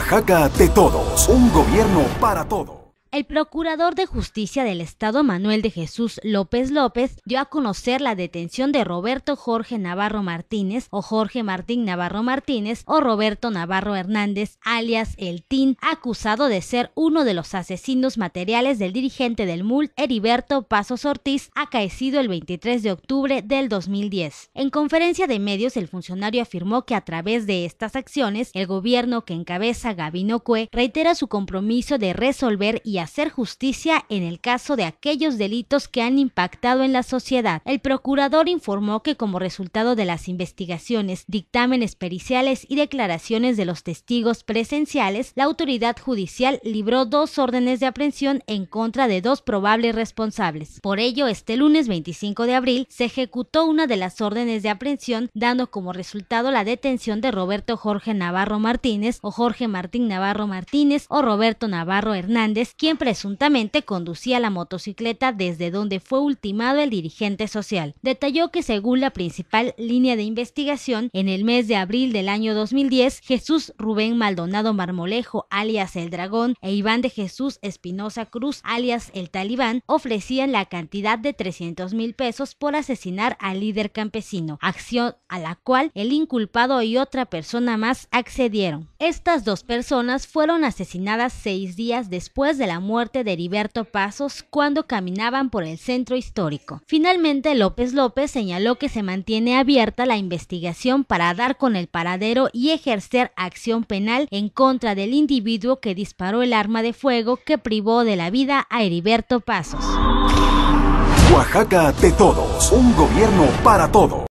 Oaxaca de todos, un gobierno para todos. El procurador de justicia del Estado Manuel de Jesús López López dio a conocer la detención de Roberto Jorge Navarro Martínez o Jorge Martín Navarro Martínez o Roberto Navarro Hernández, alias El Tin, acusado de ser uno de los asesinos materiales del dirigente del MUL Heriberto Pasos Ortiz, acaecido el 23 de octubre del 2010. En conferencia de medios, el funcionario afirmó que a través de estas acciones, el gobierno que encabeza Gabino Cue reitera su compromiso de resolver y hacer justicia en el caso de aquellos delitos que han impactado en la sociedad. El procurador informó que como resultado de las investigaciones, dictámenes periciales y declaraciones de los testigos presenciales, la autoridad judicial libró dos órdenes de aprehensión en contra de dos probables responsables. Por ello, este lunes 25 de abril se ejecutó una de las órdenes de aprehensión, dando como resultado la detención de Roberto Jorge Navarro Martínez o Jorge Martín Navarro Martínez o Roberto Navarro Hernández, presuntamente conducía la motocicleta desde donde fue ultimado el dirigente social. Detalló que según la principal línea de investigación, en el mes de abril del año 2010, Jesús Rubén Maldonado Marmolejo, alias El Dragón, e Iván de Jesús Espinosa Cruz, alias El Talibán, ofrecían la cantidad de 300 mil pesos por asesinar al líder campesino, acción a la cual el inculpado y otra persona más accedieron. Estas dos personas fueron asesinadas seis días después de la muerte de Heriberto Pasos cuando caminaban por el centro histórico. Finalmente, López López señaló que se mantiene abierta la investigación para dar con el paradero y ejercer acción penal en contra del individuo que disparó el arma de fuego que privó de la vida a Heriberto Pasos. Oaxaca de todos, un gobierno para todos.